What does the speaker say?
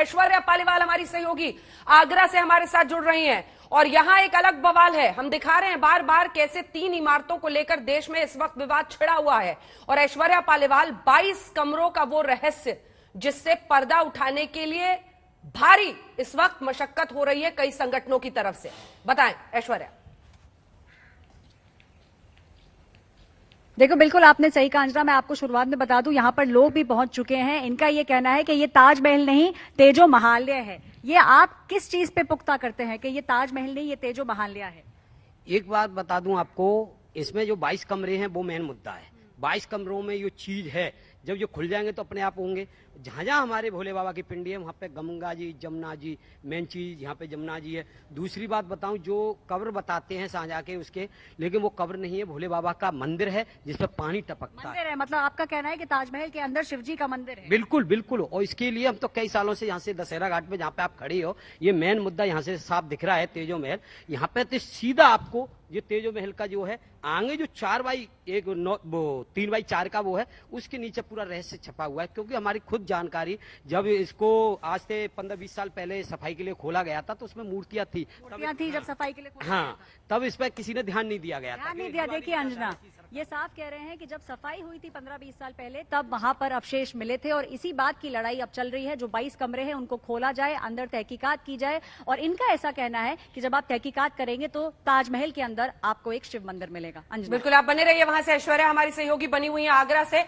ऐश्वर्या पालीवाल हमारी सहयोगी आगरा से हमारे साथ जुड़ रही हैं और यहाँ एक अलग बवाल है हम दिखा रहे हैं बार बार कैसे तीन इमारतों को लेकर देश में इस वक्त विवाद छिड़ा हुआ है और ऐश्वर्या पालीवाल बाईस कमरों का वो रहस्य जिससे पर्दा उठाने के लिए भारी इस वक्त मशक्कत हो रही है कई संगठनों की तरफ से बताएं ऐश्वर्या देखो बिल्कुल आपने सही कहा अंजना मैं आपको शुरुआत में बता दूं यहाँ पर लोग भी पहुंच चुके हैं इनका ये कहना है कि ये ताजमहल नहीं तेजो महालय है ये आप किस चीज पे पुख्ता करते हैं कि ये ताजमहल नहीं ये तेजो महालय है एक बात बता दूं आपको इसमें जो 22 कमरे हैं वो मेन मुद्दा है 22 कमरों में जो चीज है जब ये खुल जाएंगे तो अपने आप होंगे जहाँ जहाँ हमारे भोले बाबा की पिंडी है वहाँ पे गंगा जी जमुना जी मेन चीज़ यहाँ पे जमुना जी है दूसरी बात बताऊँ जो कब्र बताते हैं साझा के उसके लेकिन वो कब्र नहीं है भोले बाबा का मंदिर है जिसमें पानी टपकता है मतलब आपका कहना है कि ताजमहल के अंदर शिव जी का मंदिर है बिल्कुल बिल्कुल और इसके लिए हम तो कई सालों से यहाँ से दशहरा घाट में जहाँ पे आप खड़े हो ये मेन मुद्दा यहाँ से साफ दिख रहा है तेजो महल यहाँ पे तो सीधा आपको ये तेजो महल का जो है आगे जो चार बाई एक नौ वो तीन बाई चार का वो है उसके नीचे पूरा रहस्य छपा हुआ है क्योंकि हमारी खुद जानकारी जब इसको आज से पंद्रह बीस साल पहले सफाई के लिए खोला गया था तो उसमें मूर्तियां थी मूर्तियां थी जब हाँ। सफाई के लिए खोला हाँ तब इस पर किसी ने ध्यान नहीं दिया गया ध्यान नहीं दिया देखिए अंजना ये साफ कह रहे हैं कि जब सफाई हुई थी पंद्रह बीस साल पहले तब वहां पर अवशेष मिले थे और इसी बात की लड़ाई अब चल रही है जो बाईस कमरे हैं उनको खोला जाए अंदर तहकीकात की जाए और इनका ऐसा कहना है कि जब आप तहकीकात करेंगे तो ताजमहल के अंदर आपको एक शिव मंदिर मिलेगा बिल्कुल आप बने रहिए वहां से ऐश्वर्या हमारी सहयोगी बनी हुई है आगरा से